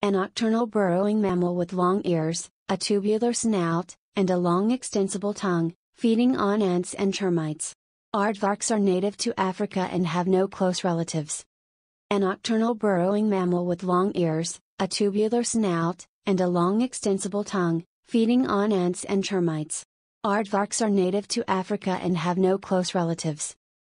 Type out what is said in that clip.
a nocturnal burrowing mammal with long ears, a tubular snout, and a long extensible tongue, feeding on ants and termites. Aardvarks are native to Africa and have no close relatives. A nocturnal burrowing mammal with long ears, a tubular snout, and a long extensible tongue, feeding on ants and termites. Aardvarks are native to Africa and have no close relatives.